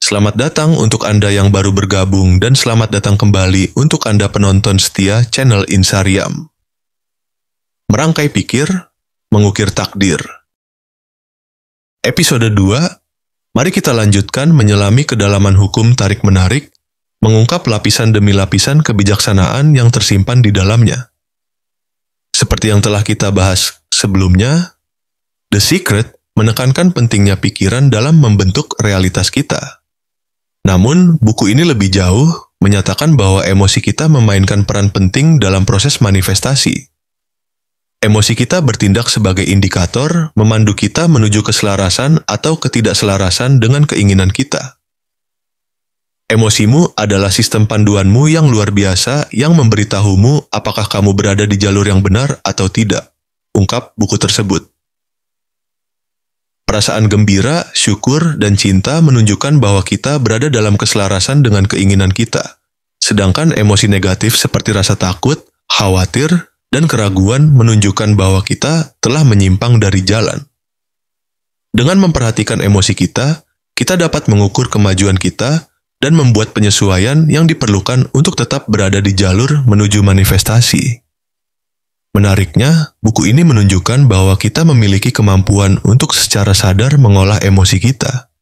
Selamat datang untuk Anda yang baru bergabung dan selamat datang kembali untuk Anda penonton setia channel Insariam. Merangkai pikir, mengukir takdir. Episode 2, mari kita lanjutkan menyelami kedalaman hukum tarik-menarik, mengungkap lapisan demi lapisan kebijaksanaan yang tersimpan di dalamnya. Seperti yang telah kita bahas sebelumnya, The Secret menekankan pentingnya pikiran dalam membentuk realitas kita. Namun, buku ini lebih jauh menyatakan bahwa emosi kita memainkan peran penting dalam proses manifestasi. Emosi kita bertindak sebagai indikator memandu kita menuju keselarasan atau ketidakselarasan dengan keinginan kita. Emosimu adalah sistem panduanmu yang luar biasa yang memberitahumu apakah kamu berada di jalur yang benar atau tidak, ungkap buku tersebut. Perasaan gembira, syukur, dan cinta menunjukkan bahwa kita berada dalam keselarasan dengan keinginan kita. Sedangkan emosi negatif seperti rasa takut, khawatir, dan keraguan menunjukkan bahwa kita telah menyimpang dari jalan. Dengan memperhatikan emosi kita, kita dapat mengukur kemajuan kita dan membuat penyesuaian yang diperlukan untuk tetap berada di jalur menuju manifestasi. Menariknya, buku ini menunjukkan bahwa kita memiliki kemampuan untuk secara sadar mengolah emosi kita.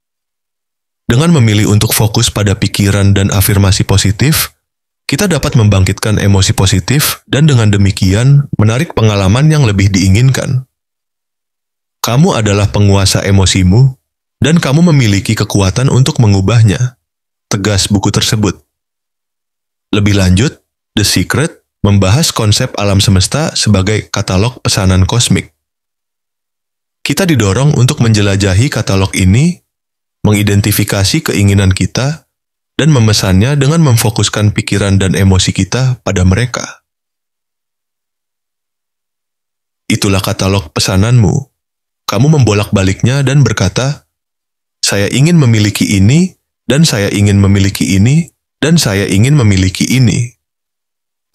Dengan memilih untuk fokus pada pikiran dan afirmasi positif, kita dapat membangkitkan emosi positif dan dengan demikian menarik pengalaman yang lebih diinginkan. Kamu adalah penguasa emosimu, dan kamu memiliki kekuatan untuk mengubahnya. Tegas buku tersebut. Lebih lanjut, The Secret membahas konsep alam semesta sebagai katalog pesanan kosmik. Kita didorong untuk menjelajahi katalog ini, mengidentifikasi keinginan kita, dan memesannya dengan memfokuskan pikiran dan emosi kita pada mereka. Itulah katalog pesananmu. Kamu membolak-baliknya dan berkata, "Saya ingin memiliki ini, dan saya ingin memiliki ini, dan saya ingin memiliki ini."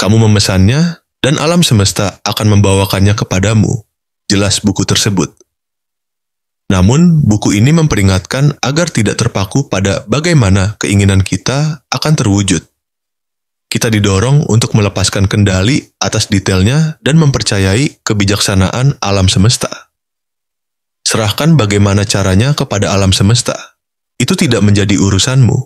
Kamu memesannya, dan alam semesta akan membawakannya kepadamu. Jelas buku tersebut. Namun, buku ini memperingatkan agar tidak terpaku pada bagaimana keinginan kita akan terwujud. Kita didorong untuk melepaskan kendali atas detailnya dan mempercayai kebijaksanaan alam semesta. Serahkan bagaimana caranya kepada alam semesta. Itu tidak menjadi urusanmu.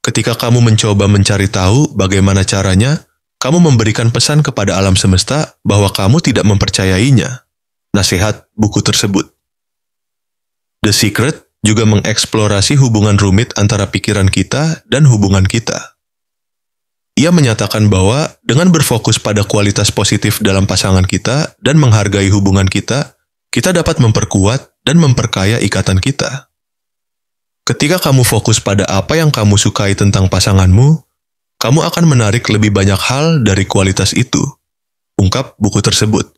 Ketika kamu mencoba mencari tahu bagaimana caranya, kamu memberikan pesan kepada alam semesta bahwa kamu tidak mempercayainya. Nasihat buku tersebut. The Secret juga mengeksplorasi hubungan rumit antara pikiran kita dan hubungan kita. Ia menyatakan bahwa dengan berfokus pada kualitas positif dalam pasangan kita dan menghargai hubungan kita, kita dapat memperkuat dan memperkaya ikatan kita. Ketika kamu fokus pada apa yang kamu sukai tentang pasanganmu, kamu akan menarik lebih banyak hal dari kualitas itu, ungkap buku tersebut.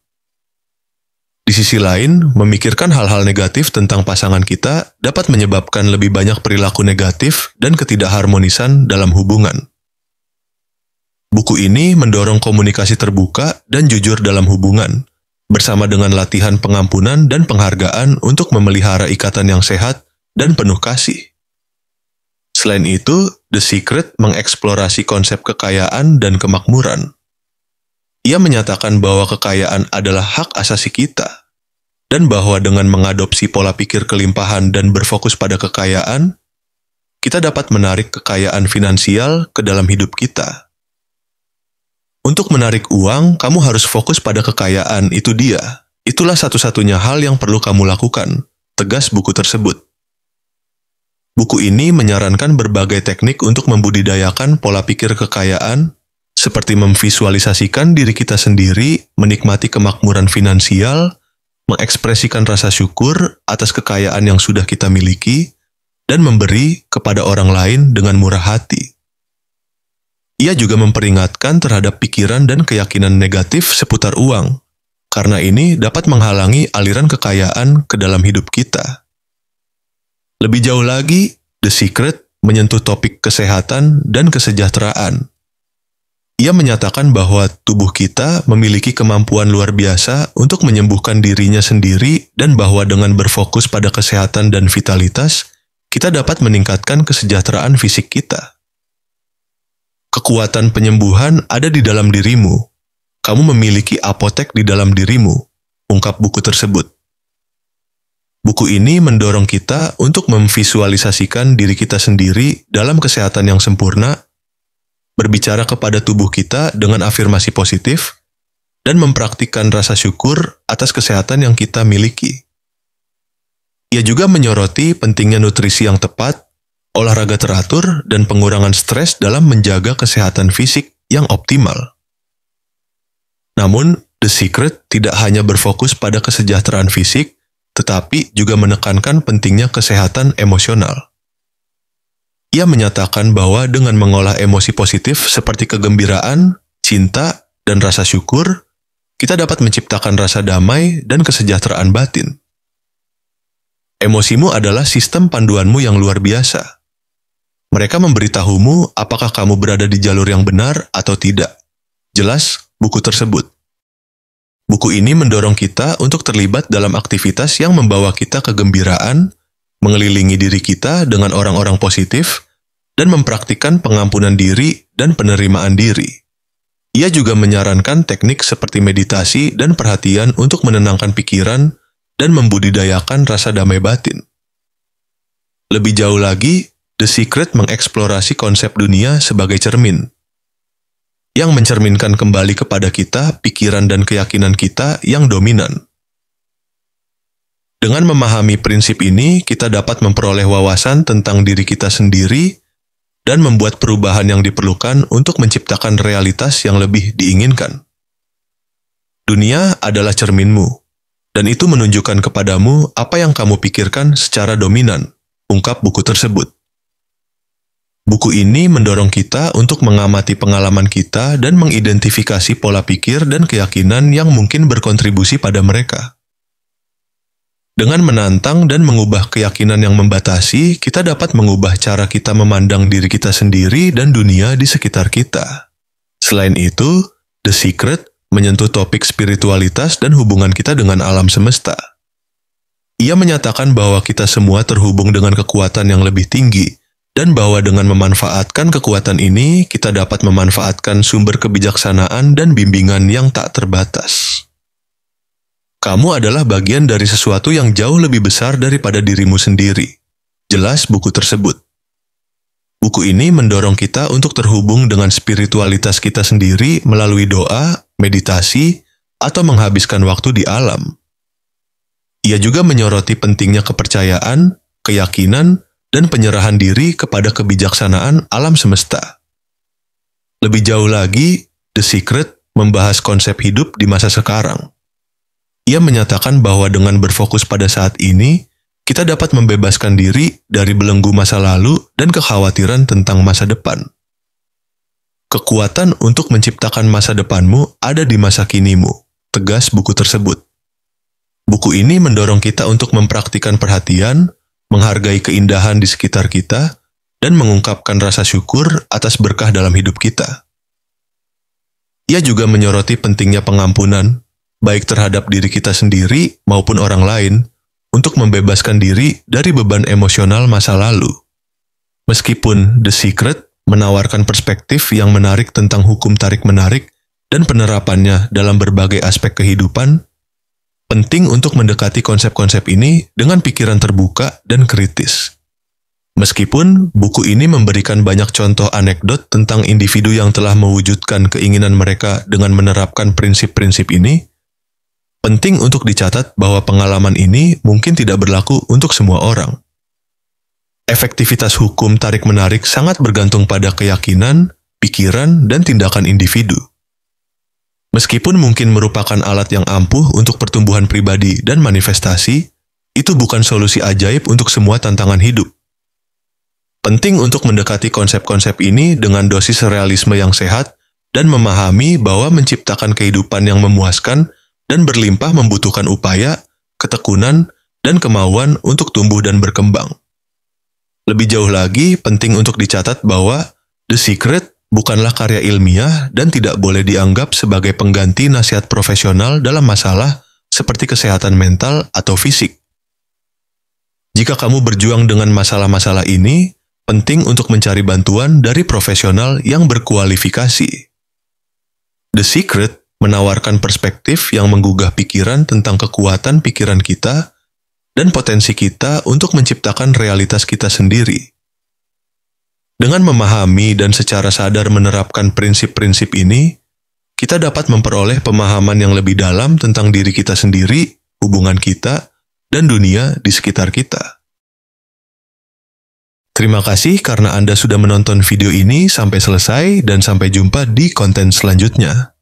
Di sisi lain, memikirkan hal-hal negatif tentang pasangan kita dapat menyebabkan lebih banyak perilaku negatif dan ketidakharmonisan dalam hubungan. Buku ini mendorong komunikasi terbuka dan jujur dalam hubungan, bersama dengan latihan pengampunan dan penghargaan untuk memelihara ikatan yang sehat dan penuh kasih. Selain itu, The Secret mengeksplorasi konsep kekayaan dan kemakmuran. Ia menyatakan bahwa kekayaan adalah hak asasi kita, dan bahwa dengan mengadopsi pola pikir kelimpahan dan berfokus pada kekayaan, kita dapat menarik kekayaan finansial ke dalam hidup kita. Untuk menarik uang, kamu harus fokus pada kekayaan, itu dia. Itulah satu-satunya hal yang perlu kamu lakukan, tegas buku tersebut. Buku ini menyarankan berbagai teknik untuk membudidayakan pola pikir kekayaan, seperti memvisualisasikan diri kita sendiri, menikmati kemakmuran finansial, mengekspresikan rasa syukur atas kekayaan yang sudah kita miliki, dan memberi kepada orang lain dengan murah hati. Ia juga memperingatkan terhadap pikiran dan keyakinan negatif seputar uang, karena ini dapat menghalangi aliran kekayaan ke dalam hidup kita. Lebih jauh lagi, The Secret menyentuh topik kesehatan dan kesejahteraan. Ia menyatakan bahwa tubuh kita memiliki kemampuan luar biasa untuk menyembuhkan dirinya sendiri dan bahwa dengan berfokus pada kesehatan dan vitalitas, kita dapat meningkatkan kesejahteraan fisik kita. Kekuatan penyembuhan ada di dalam dirimu. Kamu memiliki apotek di dalam dirimu, ungkap buku tersebut. Buku ini mendorong kita untuk memvisualisasikan diri kita sendiri dalam kesehatan yang sempurna, berbicara kepada tubuh kita dengan afirmasi positif, dan mempraktikkan rasa syukur atas kesehatan yang kita miliki. Ia juga menyoroti pentingnya nutrisi yang tepat, olahraga teratur, dan pengurangan stres dalam menjaga kesehatan fisik yang optimal. Namun, The Secret tidak hanya berfokus pada kesejahteraan fisik, tetapi juga menekankan pentingnya kesehatan emosional. Ia menyatakan bahwa dengan mengolah emosi positif seperti kegembiraan, cinta, dan rasa syukur, kita dapat menciptakan rasa damai dan kesejahteraan batin. Emosimu adalah sistem panduanmu yang luar biasa. Mereka memberitahumu apakah kamu berada di jalur yang benar atau tidak. Jelas buku tersebut. Buku ini mendorong kita untuk terlibat dalam aktivitas yang membawa kita kegembiraan, mengelilingi diri kita dengan orang-orang positif, dan mempraktikkan pengampunan diri dan penerimaan diri. Ia juga menyarankan teknik seperti meditasi dan perhatian untuk menenangkan pikiran dan membudidayakan rasa damai batin. Lebih jauh lagi, The Secret mengeksplorasi konsep dunia sebagai cermin – yang mencerminkan kembali kepada kita pikiran dan keyakinan kita yang dominan. Dengan memahami prinsip ini, kita dapat memperoleh wawasan tentang diri kita sendiri dan membuat perubahan yang diperlukan untuk menciptakan realitas yang lebih diinginkan. Dunia adalah cerminmu, dan itu menunjukkan kepadamu apa yang kamu pikirkan secara dominan, ungkap buku tersebut. Buku ini mendorong kita untuk mengamati pengalaman kita dan mengidentifikasi pola pikir dan keyakinan yang mungkin berkontribusi pada mereka. Dengan menantang dan mengubah keyakinan yang membatasi, kita dapat mengubah cara kita memandang diri kita sendiri dan dunia di sekitar kita. Selain itu, The Secret menyentuh topik spiritualitas dan hubungan kita dengan alam semesta. Ia menyatakan bahwa kita semua terhubung dengan kekuatan yang lebih tinggi, dan bahwa dengan memanfaatkan kekuatan ini, kita dapat memanfaatkan sumber kebijaksanaan dan bimbingan yang tak terbatas. Kamu adalah bagian dari sesuatu yang jauh lebih besar daripada dirimu sendiri. Jelas buku tersebut. Buku ini mendorong kita untuk terhubung dengan spiritualitas kita sendiri melalui doa, meditasi, atau menghabiskan waktu di alam. Ia juga menyoroti pentingnya kepercayaan, keyakinan, dan penyerahan diri kepada kebijaksanaan alam semesta. Lebih jauh lagi, The Secret membahas konsep hidup di masa sekarang. Ia menyatakan bahwa dengan berfokus pada saat ini, kita dapat membebaskan diri dari belenggu masa lalu dan kekhawatiran tentang masa depan. Kekuatan untuk menciptakan masa depanmu ada di masa kinimu, tegas buku tersebut. Buku ini mendorong kita untuk mempraktikkan perhatian, menghargai keindahan di sekitar kita, dan mengungkapkan rasa syukur atas berkah dalam hidup kita. Ia juga menyoroti pentingnya pengampunan, baik terhadap diri kita sendiri maupun orang lain, untuk membebaskan diri dari beban emosional masa lalu. Meskipun The Secret menawarkan perspektif yang menarik tentang hukum tarik-menarik dan penerapannya dalam berbagai aspek kehidupan, Penting untuk mendekati konsep-konsep ini dengan pikiran terbuka dan kritis. Meskipun buku ini memberikan banyak contoh anekdot tentang individu yang telah mewujudkan keinginan mereka dengan menerapkan prinsip-prinsip ini, penting untuk dicatat bahwa pengalaman ini mungkin tidak berlaku untuk semua orang. Efektivitas hukum tarik-menarik sangat bergantung pada keyakinan, pikiran, dan tindakan individu. Meskipun mungkin merupakan alat yang ampuh untuk pertumbuhan pribadi dan manifestasi, itu bukan solusi ajaib untuk semua tantangan hidup. Penting untuk mendekati konsep-konsep ini dengan dosis realisme yang sehat dan memahami bahwa menciptakan kehidupan yang memuaskan dan berlimpah membutuhkan upaya, ketekunan, dan kemauan untuk tumbuh dan berkembang. Lebih jauh lagi, penting untuk dicatat bahwa The Secret bukanlah karya ilmiah dan tidak boleh dianggap sebagai pengganti nasihat profesional dalam masalah seperti kesehatan mental atau fisik. Jika kamu berjuang dengan masalah-masalah ini, penting untuk mencari bantuan dari profesional yang berkualifikasi. The Secret menawarkan perspektif yang menggugah pikiran tentang kekuatan pikiran kita dan potensi kita untuk menciptakan realitas kita sendiri. Dengan memahami dan secara sadar menerapkan prinsip-prinsip ini, kita dapat memperoleh pemahaman yang lebih dalam tentang diri kita sendiri, hubungan kita, dan dunia di sekitar kita. Terima kasih karena Anda sudah menonton video ini sampai selesai, dan sampai jumpa di konten selanjutnya.